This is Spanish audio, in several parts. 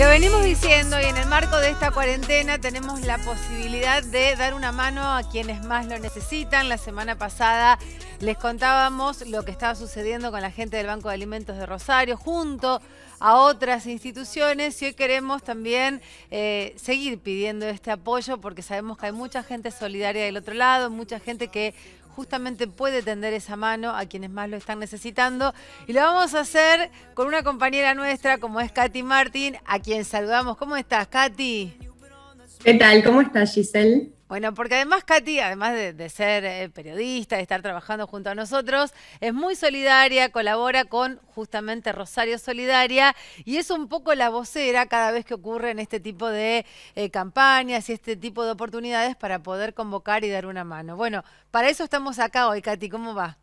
Lo venimos diciendo y en el marco de esta cuarentena tenemos la posibilidad de dar una mano a quienes más lo necesitan. La semana pasada les contábamos lo que estaba sucediendo con la gente del Banco de Alimentos de Rosario junto a otras instituciones y hoy queremos también eh, seguir pidiendo este apoyo porque sabemos que hay mucha gente solidaria del otro lado, mucha gente que justamente puede tender esa mano a quienes más lo están necesitando. Y lo vamos a hacer con una compañera nuestra como es Katy Martín, a quien saludamos. ¿Cómo estás, Katy? ¿Qué tal? ¿Cómo estás, Giselle? Bueno, porque además Katy, además de, ser eh, periodista, de estar trabajando junto a nosotros, es muy solidaria, colabora con justamente Rosario Solidaria y es un poco la vocera cada vez que ocurren este tipo de eh, campañas y este tipo de oportunidades para poder convocar y dar una mano. Bueno, para eso estamos acá hoy, Katy, ¿cómo va?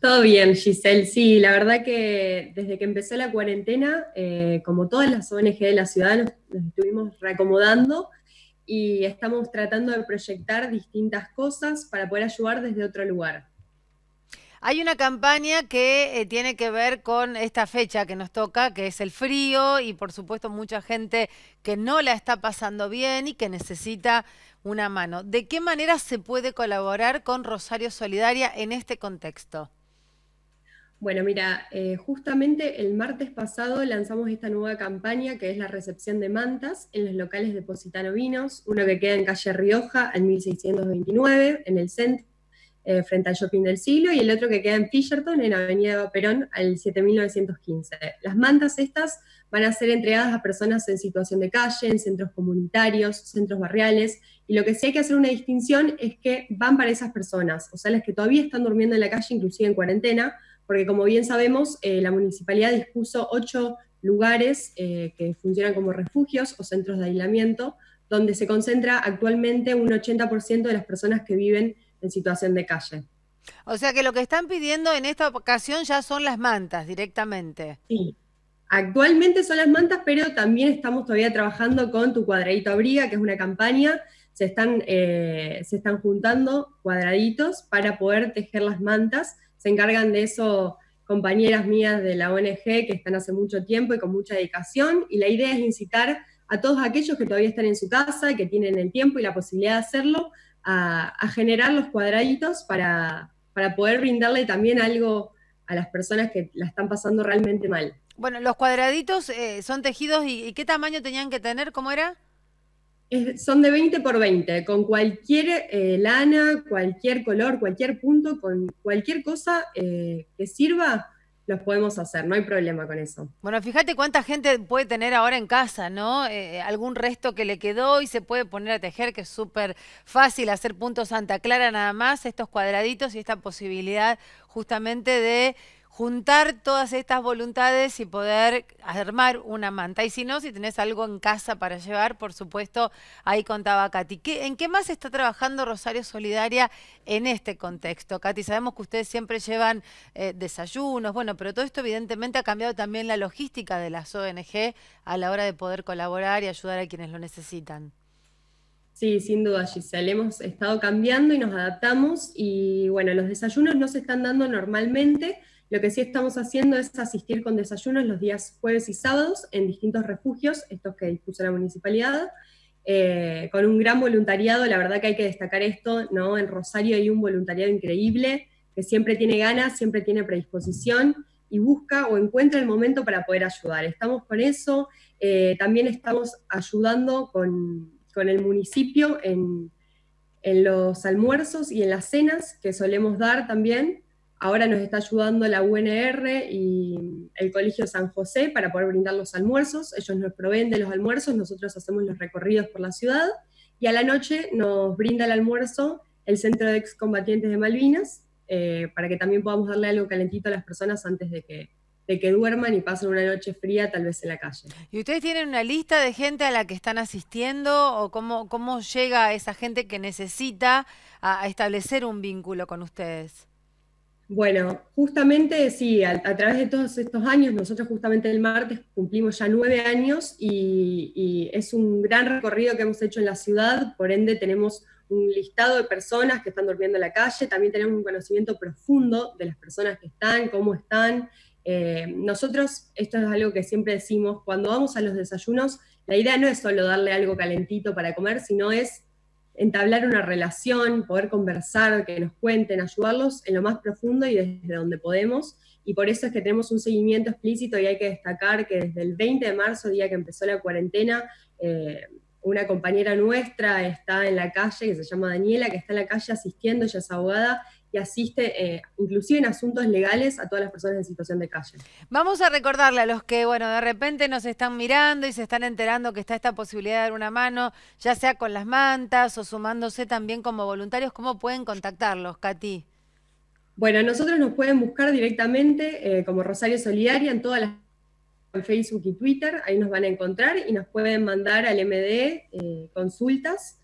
Todo bien, Giselle. Sí, la verdad que desde que empezó la cuarentena, eh, como todas las ONG de la ciudad, nos estuvimos reacomodando y estamos tratando de proyectar distintas cosas para poder ayudar desde otro lugar. Hay una campaña que eh, tiene que ver con esta fecha que nos toca, que es el frío y por supuesto mucha gente que no la está pasando bien y que necesita una mano. ¿De qué manera se puede colaborar con Rosario Solidaria en este contexto? Bueno, mira, eh, justamente el martes pasado lanzamos esta nueva campaña que es la recepción de mantas en los locales de Positano Vinos, uno que queda en calle Rioja, en 1629, en el centro, eh, frente al Shopping del Siglo, y el otro que queda en Fisherton, en Avenida Perón, al 7915. Las mantas estas van a ser entregadas a personas en situación de calle, en centros comunitarios, centros barriales, y lo que sí hay que hacer una distinción es que van para esas personas, o sea, las que todavía están durmiendo en la calle, inclusive en cuarentena, porque como bien sabemos, eh, la municipalidad dispuso ocho lugares eh, que funcionan como refugios o centros de aislamiento, donde se concentra actualmente un 80% de las personas que viven en situación de calle. O sea que lo que están pidiendo en esta ocasión ya son las mantas directamente. Sí, actualmente son las mantas, pero también estamos todavía trabajando con Tu Cuadradito Abriga, que es una campaña. están, eh, se están juntando cuadraditos para poder tejer las mantas se encargan de eso compañeras mías de la ONG que están hace mucho tiempo y con mucha dedicación, y la idea es incitar a todos aquellos que todavía están en su casa y que tienen el tiempo y la posibilidad de hacerlo, a, generar los cuadraditos para, poder brindarle también algo a las personas que la están pasando realmente mal. Bueno, los cuadraditos eh, son tejidos y, ¿qué tamaño tenían que tener? ¿Cómo era? son de 20 por 20, con cualquier eh, lana, cualquier color, cualquier punto, con cualquier cosa eh, que sirva, los podemos hacer, no hay problema con eso. Bueno, fíjate cuánta gente puede tener ahora en casa, ¿no? Eh, algún resto que le quedó y se puede poner a tejer, que es súper fácil hacer punto Santa Clara nada más, estos cuadraditos y esta posibilidad justamente de juntar todas estas voluntades y poder armar una manta. Y si no, si tenés algo en casa para llevar, por supuesto, ahí contaba Katy. ¿En qué más está trabajando Rosario Solidaria en este contexto? Katy, sabemos que ustedes siempre llevan eh, desayunos, bueno, pero todo esto evidentemente ha cambiado también la logística de las ONG a la hora de poder colaborar y ayudar a quienes lo necesitan. Sí, sin duda, Giselle. Hemos estado cambiando y nos adaptamos y bueno, los desayunos no se están dando normalmente, lo que sí estamos haciendo es asistir con desayunos los días jueves y sábados en distintos refugios, estos que dispuso la municipalidad, eh, con un gran voluntariado, la verdad que hay que destacar esto, ¿no? En Rosario hay un voluntariado increíble, que siempre tiene ganas, siempre tiene predisposición y busca o encuentra el momento para poder ayudar. Estamos con eso, eh, también estamos ayudando con, el municipio en los almuerzos y en las cenas que solemos dar también, Ahora nos está ayudando la UNR y el Colegio San José para poder brindar los almuerzos. Ellos nos proveen de los almuerzos, nosotros hacemos los recorridos por la ciudad y a la noche nos brinda el almuerzo el Centro de Excombatientes de Malvinas eh, para que también podamos darle algo calentito a las personas antes de que, que duerman y pasen una noche fría tal vez en la calle. ¿Y ustedes tienen una lista de gente a la que están asistiendo o cómo, cómo llega esa gente que necesita a establecer un vínculo con ustedes? Bueno, justamente sí, a, través de todos estos años, nosotros justamente el martes cumplimos ya nueve años y, es un gran recorrido que hemos hecho en la ciudad, por ende tenemos un listado de personas que están durmiendo en la calle, también tenemos un conocimiento profundo de las personas que están, cómo están. Eh, nosotros, esto es algo que siempre decimos, cuando vamos a los desayunos, la idea no es solo darle algo calentito para comer, sino es entablar una relación, poder conversar, que nos cuenten, ayudarlos en lo más profundo y desde donde podemos. Y por eso es que tenemos un seguimiento explícito y hay que destacar que desde el 20 de marzo, día que empezó la cuarentena, eh, una compañera nuestra está en la calle, que se llama Daniela, que está en la calle asistiendo, ella es abogada, asiste eh, inclusive en asuntos legales a todas las personas en situación de calle. Vamos a recordarle a los que, bueno, de repente nos están mirando y se están enterando que está esta posibilidad de dar una mano, ya sea con las mantas o sumándose también como voluntarios, ¿cómo pueden contactarlos, Katy? Bueno, nosotros nos pueden buscar directamente eh, como Rosario Solidaria en todas las en Facebook y Twitter, ahí nos van a encontrar y nos pueden mandar al MD eh, consultas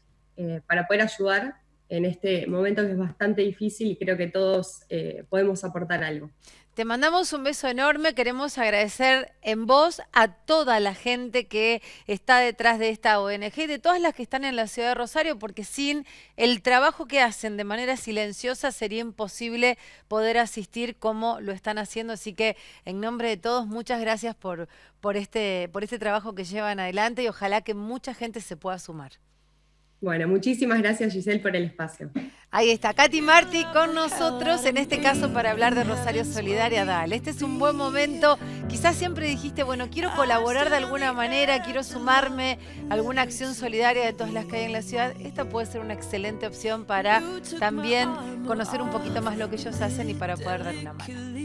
para poder ayudar en este momento que es bastante difícil y creo que todos eh, podemos aportar algo. Te mandamos un beso enorme, queremos agradecer en voz a toda la gente que está detrás de esta ONG y de todas las que están en la ciudad de Rosario, porque sin el trabajo que hacen de manera silenciosa sería imposible poder asistir como lo están haciendo. Así que en nombre de todos, muchas gracias por este, este trabajo que llevan adelante y ojalá que mucha gente se pueda sumar. Bueno, muchísimas gracias Giselle por el espacio. Ahí está, Katy Marty con nosotros, en este caso para hablar de Rosario Solidaria DAL. Este es un buen momento, quizás siempre dijiste, bueno, quiero ah, colaborar de alguna manera, quiero sumarme a alguna acción solidaria de todas las que hay en la ciudad. Esta puede ser una excelente opción para también conocer un poquito más lo que ellos hacen y para poder dar una mano.